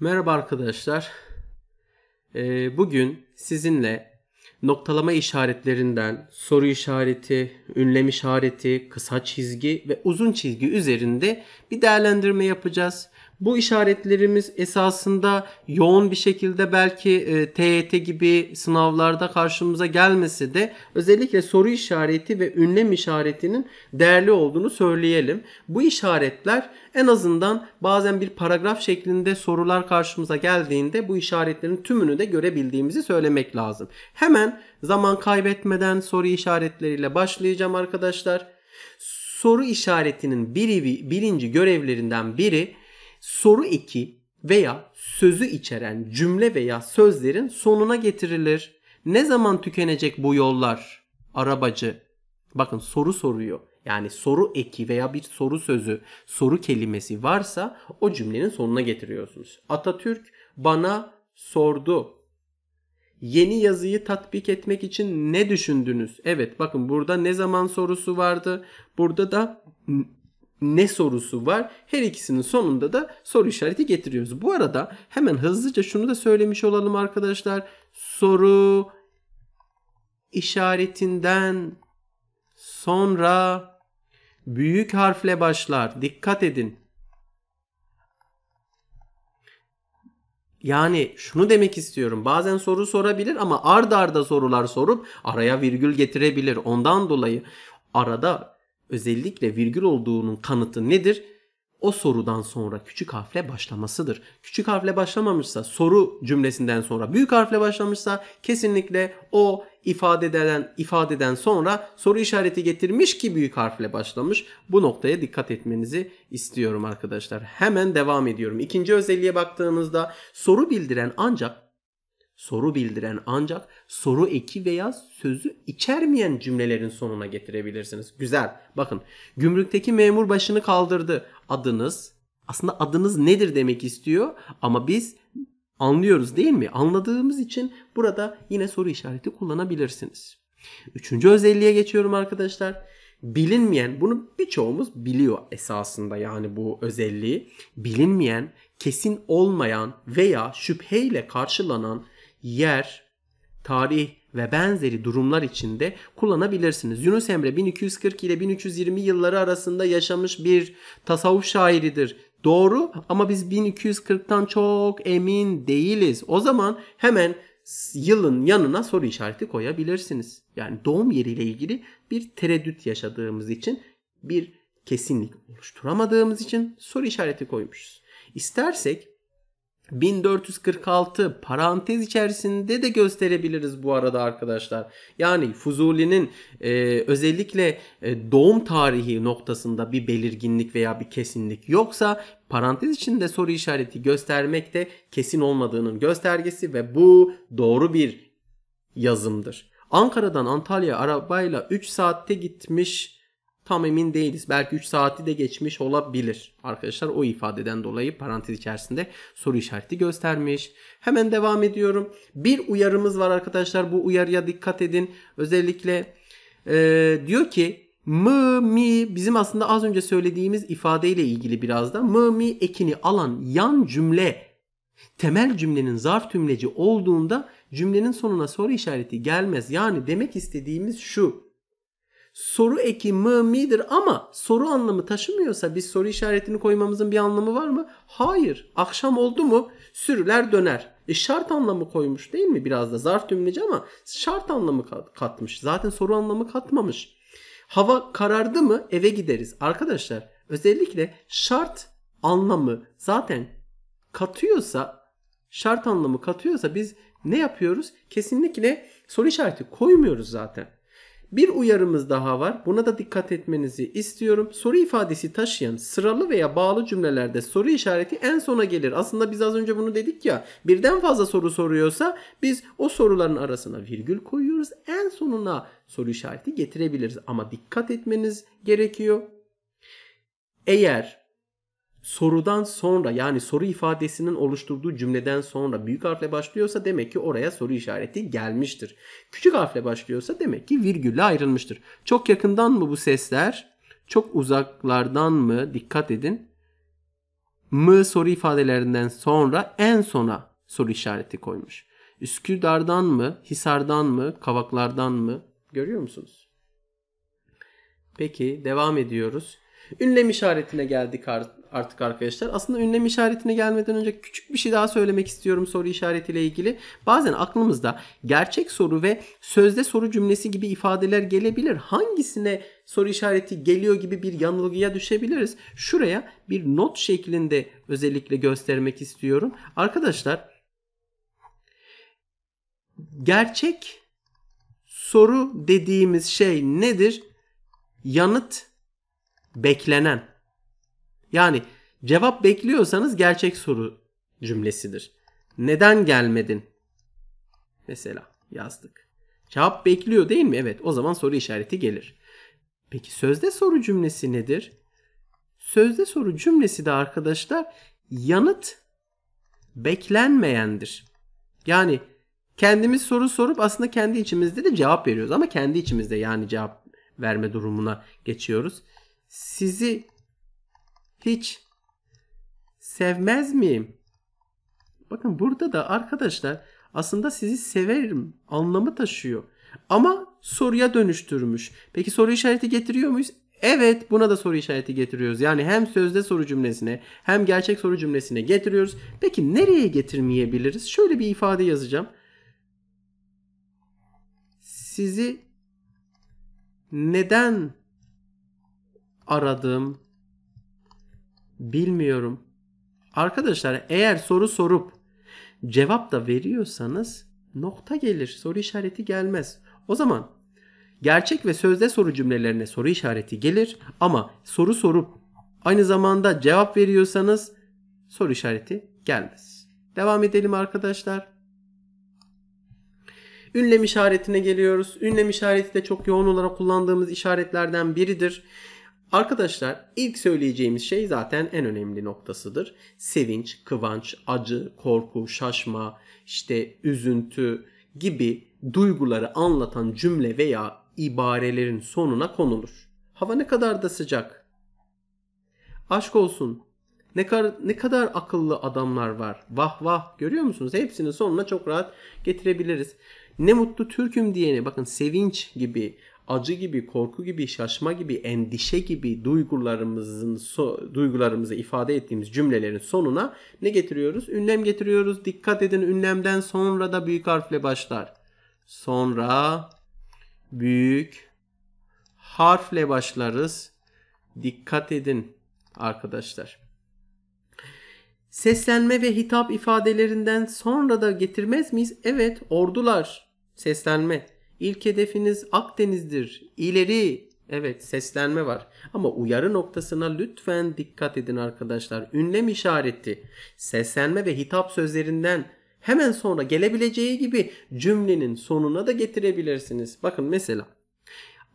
Merhaba arkadaşlar. Ee, bugün sizinle noktalama işaretlerinden soru işareti, ünlem işareti, kısa çizgi ve uzun çizgi üzerinde bir değerlendirme yapacağız. Bu işaretlerimiz esasında yoğun bir şekilde belki e, TYT e gibi sınavlarda karşımıza gelmese de özellikle soru işareti ve ünlem işaretinin değerli olduğunu söyleyelim. Bu işaretler en azından bazen bir paragraf şeklinde sorular karşımıza geldiğinde bu işaretlerin tümünü de görebildiğimizi söylemek lazım. Hemen zaman kaybetmeden soru işaretleriyle başlayacağım arkadaşlar. Soru işaretinin biri, birinci görevlerinden biri soru eki veya sözü içeren cümle veya sözlerin sonuna getirilir. Ne zaman tükenecek bu yollar? Arabacı. Bakın soru soruyor. Yani soru eki veya bir soru sözü, soru kelimesi varsa o cümlenin sonuna getiriyorsunuz. Atatürk bana sordu. Yeni yazıyı tatbik etmek için ne düşündünüz? Evet bakın burada ne zaman sorusu vardı. Burada da ne sorusu var. Her ikisinin sonunda da soru işareti getiriyoruz. Bu arada hemen hızlıca şunu da söylemiş olalım arkadaşlar. Soru işaretinden sonra büyük harfle başlar. Dikkat edin. Yani şunu demek istiyorum. Bazen soru sorabilir ama ard arda sorular sorup araya virgül getirebilir. Ondan dolayı arada özellikle virgül olduğunun kanıtı nedir? O sorudan sonra küçük harfle başlamasıdır. Küçük harfle başlamamışsa, soru cümlesinden sonra büyük harfle başlamışsa kesinlikle o ifade eden ifadeden sonra soru işareti getirmiş ki büyük harfle başlamış. Bu noktaya dikkat etmenizi istiyorum arkadaşlar. Hemen devam ediyorum. İkinci özelliğe baktığımızda soru bildiren ancak soru bildiren ancak soru eki veya sözü içermeyen cümlelerin sonuna getirebilirsiniz. Güzel. Bakın gümrükteki memur başını kaldırdı. Adınız aslında adınız nedir demek istiyor ama biz anlıyoruz değil mi? Anladığımız için burada yine soru işareti kullanabilirsiniz. Üçüncü özelliğe geçiyorum arkadaşlar. Bilinmeyen, bunu birçoğumuz biliyor esasında yani bu özelliği. Bilinmeyen, kesin olmayan veya şüpheyle karşılanan yer, tarih ve benzeri durumlar içinde kullanabilirsiniz. Yunus Emre 1240 ile 1320 yılları arasında yaşamış bir tasavvuf şairidir. Doğru ama biz 1240'tan çok emin değiliz. O zaman hemen yılın yanına soru işareti koyabilirsiniz. Yani doğum yeriyle ilgili bir tereddüt yaşadığımız için bir kesinlik oluşturamadığımız için soru işareti koymuşuz. İstersek 1446 parantez içerisinde de gösterebiliriz bu arada arkadaşlar. Yani Fuzuli'nin e, özellikle e, doğum tarihi noktasında bir belirginlik veya bir kesinlik yoksa parantez içinde soru işareti göstermek de kesin olmadığının göstergesi ve bu doğru bir yazımdır. Ankara'dan Antalya arabayla 3 saatte gitmiş Tam emin değiliz. Belki 3 saati de geçmiş olabilir. Arkadaşlar o ifadeden dolayı parantez içerisinde soru işareti göstermiş. Hemen devam ediyorum. Bir uyarımız var arkadaşlar. Bu uyarıya dikkat edin. Özellikle ee, diyor ki mı mi bizim aslında az önce söylediğimiz ifadeyle ilgili biraz da mı mi ekini alan yan cümle temel cümlenin zarf tümleci olduğunda cümlenin sonuna soru işareti gelmez. Yani demek istediğimiz şu soru eki mı midir ama soru anlamı taşımıyorsa biz soru işaretini koymamızın bir anlamı var mı? Hayır. Akşam oldu mu sürüler döner. E şart anlamı koymuş değil mi? Biraz da zarf tümleci ama şart anlamı katmış. Zaten soru anlamı katmamış. Hava karardı mı eve gideriz. Arkadaşlar özellikle şart anlamı zaten katıyorsa şart anlamı katıyorsa biz ne yapıyoruz? Kesinlikle soru işareti koymuyoruz zaten. Bir uyarımız daha var. Buna da dikkat etmenizi istiyorum. Soru ifadesi taşıyan sıralı veya bağlı cümlelerde soru işareti en sona gelir. Aslında biz az önce bunu dedik ya. Birden fazla soru soruyorsa biz o soruların arasına virgül koyuyoruz. En sonuna soru işareti getirebiliriz. Ama dikkat etmeniz gerekiyor. Eğer sorudan sonra yani soru ifadesinin oluşturduğu cümleden sonra büyük harfle başlıyorsa demek ki oraya soru işareti gelmiştir. Küçük harfle başlıyorsa demek ki virgülle ayrılmıştır. Çok yakından mı bu sesler? Çok uzaklardan mı? Dikkat edin. Mı soru ifadelerinden sonra en sona soru işareti koymuş. Üsküdar'dan mı? Hisar'dan mı? Kavaklardan mı? Görüyor musunuz? Peki devam ediyoruz. Ünlem işaretine geldik artık artık arkadaşlar. Aslında ünlem işaretine gelmeden önce küçük bir şey daha söylemek istiyorum soru işaretiyle ilgili. Bazen aklımızda gerçek soru ve sözde soru cümlesi gibi ifadeler gelebilir. Hangisine soru işareti geliyor gibi bir yanılgıya düşebiliriz. Şuraya bir not şeklinde özellikle göstermek istiyorum. Arkadaşlar gerçek soru dediğimiz şey nedir? Yanıt beklenen yani cevap bekliyorsanız gerçek soru cümlesidir. Neden gelmedin? Mesela yazdık. Cevap bekliyor değil mi? Evet o zaman soru işareti gelir. Peki sözde soru cümlesi nedir? Sözde soru cümlesi de arkadaşlar yanıt beklenmeyendir. Yani kendimiz soru sorup aslında kendi içimizde de cevap veriyoruz ama kendi içimizde yani cevap verme durumuna geçiyoruz. Sizi hiç sevmez miyim? Bakın burada da arkadaşlar aslında sizi severim anlamı taşıyor. Ama soruya dönüştürmüş. Peki soru işareti getiriyor muyuz? Evet buna da soru işareti getiriyoruz. Yani hem sözde soru cümlesine hem gerçek soru cümlesine getiriyoruz. Peki nereye getirmeyebiliriz? Şöyle bir ifade yazacağım. Sizi neden aradım? Bilmiyorum. Arkadaşlar eğer soru sorup cevap da veriyorsanız nokta gelir. Soru işareti gelmez. O zaman gerçek ve sözde soru cümlelerine soru işareti gelir ama soru sorup aynı zamanda cevap veriyorsanız soru işareti gelmez. Devam edelim arkadaşlar. Ünlem işaretine geliyoruz. Ünlem işareti de çok yoğun olarak kullandığımız işaretlerden biridir. Arkadaşlar ilk söyleyeceğimiz şey zaten en önemli noktasıdır. Sevinç, kıvanç, acı, korku, şaşma, işte üzüntü gibi duyguları anlatan cümle veya ibarelerin sonuna konulur. Hava ne kadar da sıcak. Aşk olsun. Ne, kar, ne kadar akıllı adamlar var. Vah vah görüyor musunuz? Hepsinin sonuna çok rahat getirebiliriz. Ne mutlu Türk'üm diyene bakın sevinç gibi acı gibi, korku gibi, şaşma gibi, endişe gibi duygularımızın so, duygularımızı ifade ettiğimiz cümlelerin sonuna ne getiriyoruz? Ünlem getiriyoruz. Dikkat edin ünlemden sonra da büyük harfle başlar. Sonra büyük harfle başlarız. Dikkat edin arkadaşlar. Seslenme ve hitap ifadelerinden sonra da getirmez miyiz? Evet, ordular, seslenme, İlk hedefiniz Akdeniz'dir. İleri. Evet seslenme var. Ama uyarı noktasına lütfen dikkat edin arkadaşlar. Ünlem işareti, seslenme ve hitap sözlerinden hemen sonra gelebileceği gibi cümlenin sonuna da getirebilirsiniz. Bakın mesela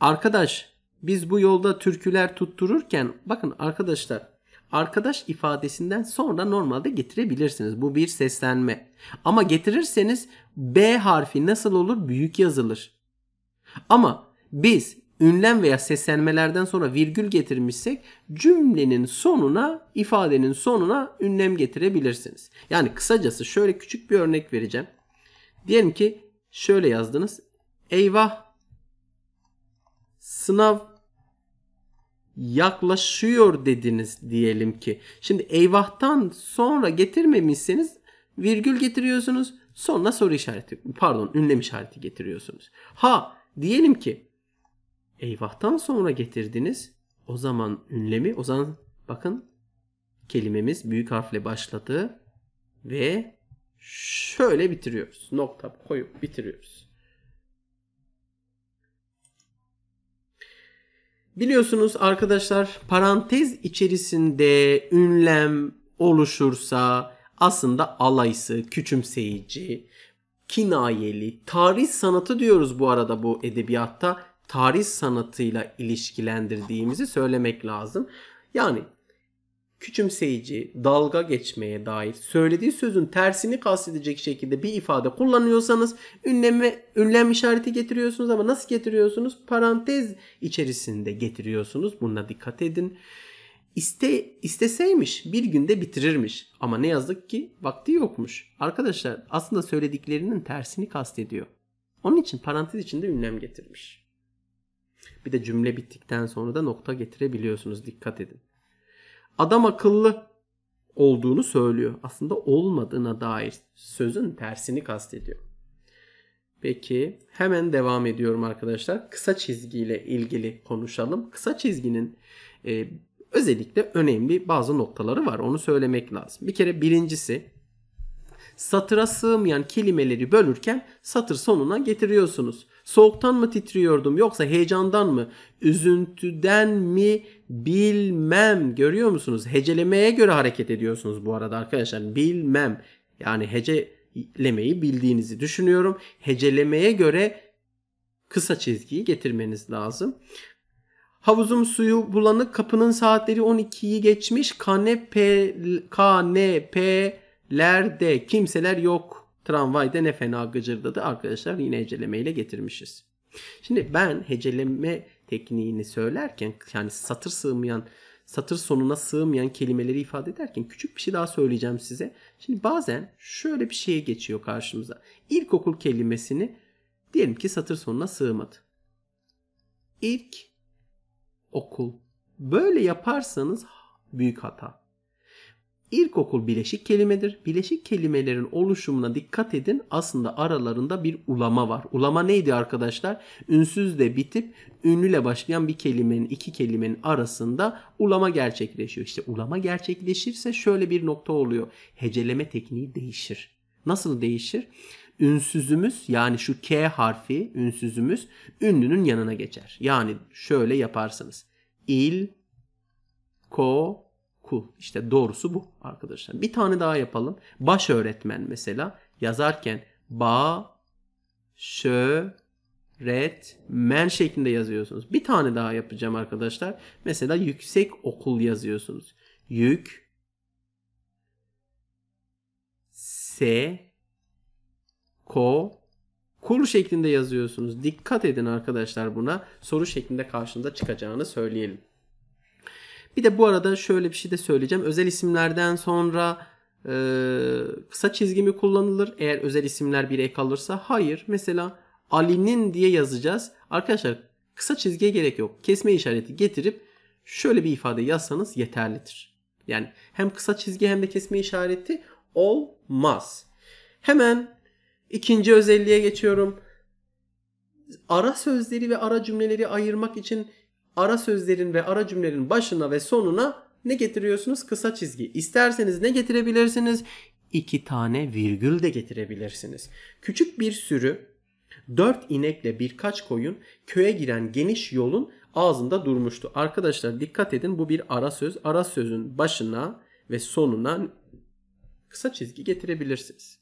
arkadaş biz bu yolda türküler tuttururken bakın arkadaşlar arkadaş ifadesinden sonra normalde getirebilirsiniz. Bu bir seslenme. Ama getirirseniz B harfi nasıl olur? Büyük yazılır. Ama biz ünlem veya seslenmelerden sonra virgül getirmişsek cümlenin sonuna, ifadenin sonuna ünlem getirebilirsiniz. Yani kısacası şöyle küçük bir örnek vereceğim. Diyelim ki şöyle yazdınız. Eyvah sınav yaklaşıyor dediniz diyelim ki. Şimdi eyvahtan sonra getirmemişseniz virgül getiriyorsunuz. Sonra soru işareti pardon ünlem işareti getiriyorsunuz. Ha diyelim ki eyvahtan sonra getirdiniz. O zaman ünlemi o zaman bakın kelimemiz büyük harfle başladı ve şöyle bitiriyoruz. Nokta koyup bitiriyoruz. Biliyorsunuz arkadaşlar parantez içerisinde ünlem oluşursa aslında alaysı, küçümseyici, kinayeli, tarih sanatı diyoruz bu arada bu edebiyatta. Tarih sanatıyla ilişkilendirdiğimizi söylemek lazım. Yani küçümseyici, dalga geçmeye dair söylediği sözün tersini kastedecek şekilde bir ifade kullanıyorsanız ünleme, ünlem işareti getiriyorsunuz ama nasıl getiriyorsunuz? Parantez içerisinde getiriyorsunuz. Buna dikkat edin. İste, isteseymiş bir günde bitirirmiş ama ne yazık ki vakti yokmuş. Arkadaşlar aslında söylediklerinin tersini kastediyor. Onun için parantez içinde ünlem getirmiş. Bir de cümle bittikten sonra da nokta getirebiliyorsunuz. Dikkat edin adam akıllı olduğunu söylüyor. Aslında olmadığına dair sözün tersini kastediyor. Peki hemen devam ediyorum arkadaşlar. Kısa çizgiyle ilgili konuşalım. Kısa çizginin e, özellikle önemli bazı noktaları var. Onu söylemek lazım. Bir kere birincisi satıra sığmayan kelimeleri bölürken satır sonuna getiriyorsunuz. Soğuktan mı titriyordum yoksa heyecandan mı? Üzüntüden mi bilmem. Görüyor musunuz? Hecelemeye göre hareket ediyorsunuz bu arada arkadaşlar. Bilmem. Yani hecelemeyi bildiğinizi düşünüyorum. Hecelemeye göre kısa çizgiyi getirmeniz lazım. Havuzum suyu bulanık, kapının saatleri 12'yi geçmiş, kanepe, kanepe lerde kimseler yok Tramvayda ne fena gıcırdadı arkadaşlar yine hecelemeyle getirmişiz. Şimdi ben heceleme tekniğini söylerken yani satır sığmayan satır sonuna sığmayan kelimeleri ifade ederken küçük bir şey daha söyleyeceğim size. Şimdi bazen şöyle bir şeye geçiyor karşımıza. İlkokul kelimesini diyelim ki satır sonuna sığmadı. İlk okul. Böyle yaparsanız büyük hata. İlkokul bileşik kelimedir. Bileşik kelimelerin oluşumuna dikkat edin. Aslında aralarında bir ulama var. Ulama neydi arkadaşlar? Ünsüzle bitip ünlüyle başlayan bir kelimenin iki kelimenin arasında ulama gerçekleşiyor. İşte ulama gerçekleşirse şöyle bir nokta oluyor. Heceleme tekniği değişir. Nasıl değişir? ünsüzümüz yani şu K harfi ünsüzümüz ünlünün yanına geçer. Yani şöyle yaparsınız. İl ko cool. İşte doğrusu bu arkadaşlar. Bir tane daha yapalım. Baş öğretmen mesela yazarken ba şö ret men şeklinde yazıyorsunuz. Bir tane daha yapacağım arkadaşlar. Mesela yüksek okul yazıyorsunuz. Yük se ko kul şeklinde yazıyorsunuz. Dikkat edin arkadaşlar buna. Soru şeklinde karşında çıkacağını söyleyelim. Bir de bu arada şöyle bir şey de söyleyeceğim. Özel isimlerden sonra e, kısa çizgi mi kullanılır? Eğer özel isimler bir ek alırsa hayır. Mesela Ali'nin diye yazacağız. Arkadaşlar kısa çizgiye gerek yok. Kesme işareti getirip şöyle bir ifade yazsanız yeterlidir. Yani hem kısa çizgi hem de kesme işareti olmaz. Hemen ikinci özelliğe geçiyorum. Ara sözleri ve ara cümleleri ayırmak için ara sözlerin ve ara cümlelerin başına ve sonuna ne getiriyorsunuz? Kısa çizgi. İsterseniz ne getirebilirsiniz? İki tane virgül de getirebilirsiniz. Küçük bir sürü dört inekle birkaç koyun köye giren geniş yolun ağzında durmuştu. Arkadaşlar dikkat edin bu bir ara söz. Ara sözün başına ve sonuna kısa çizgi getirebilirsiniz.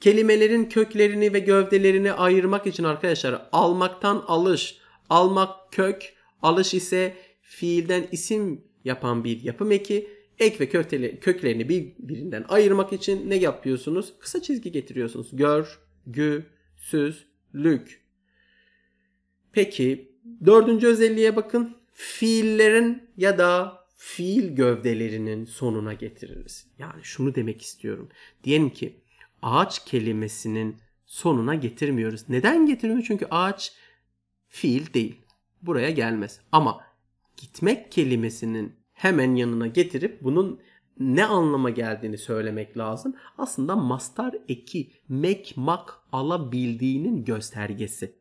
Kelimelerin köklerini ve gövdelerini ayırmak için arkadaşlar almaktan alış, Almak kök, alış ise fiilden isim yapan bir yapım eki. Ek ve kökteli, köklerini birbirinden ayırmak için ne yapıyorsunuz? Kısa çizgi getiriyorsunuz. Gör, gü, süz, lük. Peki dördüncü özelliğe bakın. Fiillerin ya da fiil gövdelerinin sonuna getiririz. Yani şunu demek istiyorum. Diyelim ki ağaç kelimesinin sonuna getirmiyoruz. Neden getirmiyoruz? Çünkü ağaç fiil değil. Buraya gelmez. Ama gitmek kelimesinin hemen yanına getirip bunun ne anlama geldiğini söylemek lazım. Aslında mastar eki mek mak alabildiğinin göstergesi.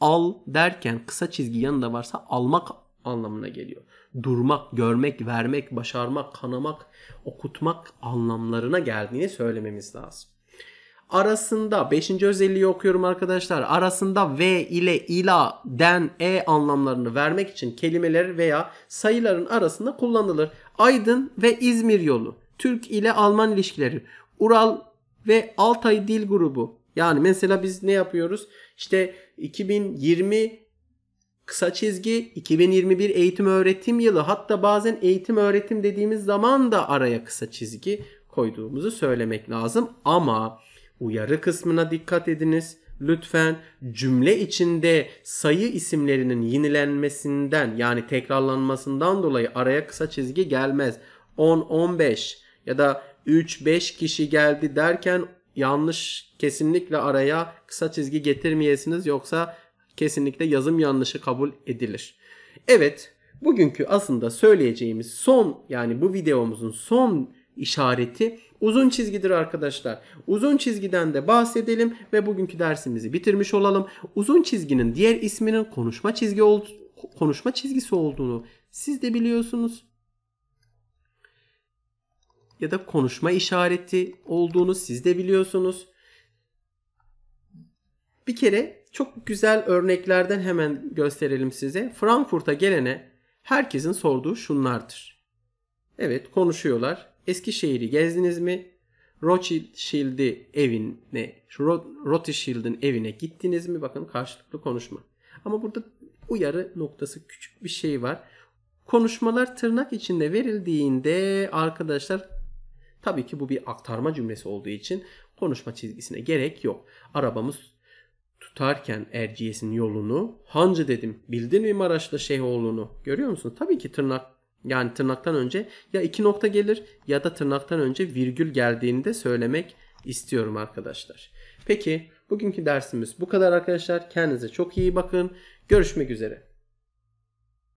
Al derken kısa çizgi yanında varsa almak anlamına geliyor. Durmak, görmek, vermek, başarmak, kanamak, okutmak anlamlarına geldiğini söylememiz lazım arasında 5. özelliği okuyorum arkadaşlar. Arasında v ile ila den e anlamlarını vermek için kelimeler veya sayıların arasında kullanılır. Aydın ve İzmir yolu, Türk ile Alman ilişkileri, Ural ve Altay dil grubu. Yani mesela biz ne yapıyoruz? İşte 2020 kısa çizgi 2021 eğitim öğretim yılı hatta bazen eğitim öğretim dediğimiz zaman da araya kısa çizgi koyduğumuzu söylemek lazım ama Uyarı kısmına dikkat ediniz. Lütfen cümle içinde sayı isimlerinin yenilenmesinden yani tekrarlanmasından dolayı araya kısa çizgi gelmez. 10, 15 ya da 3, 5 kişi geldi derken yanlış kesinlikle araya kısa çizgi getirmeyesiniz yoksa kesinlikle yazım yanlışı kabul edilir. Evet bugünkü aslında söyleyeceğimiz son yani bu videomuzun son işareti uzun çizgidir arkadaşlar. Uzun çizgiden de bahsedelim ve bugünkü dersimizi bitirmiş olalım. Uzun çizginin diğer isminin konuşma çizgi ol konuşma çizgisi olduğunu siz de biliyorsunuz. Ya da konuşma işareti olduğunu siz de biliyorsunuz. Bir kere çok güzel örneklerden hemen gösterelim size. Frankfurt'a gelene herkesin sorduğu şunlardır. Evet konuşuyorlar. Eskişehir'i gezdiniz mi? Rothschild'i evine, Rothschild'in evine gittiniz mi? Bakın karşılıklı konuşma. Ama burada uyarı noktası küçük bir şey var. Konuşmalar tırnak içinde verildiğinde arkadaşlar tabii ki bu bir aktarma cümlesi olduğu için konuşma çizgisine gerek yok. Arabamız tutarken Erciyes'in yolunu hancı dedim. Bildin mi Maraş'ta Şeyhoğlu'nu? Görüyor musun? Tabii ki tırnak yani tırnaktan önce ya iki nokta gelir ya da tırnaktan önce virgül geldiğini de söylemek istiyorum arkadaşlar. Peki bugünkü dersimiz bu kadar arkadaşlar. Kendinize çok iyi bakın. Görüşmek üzere.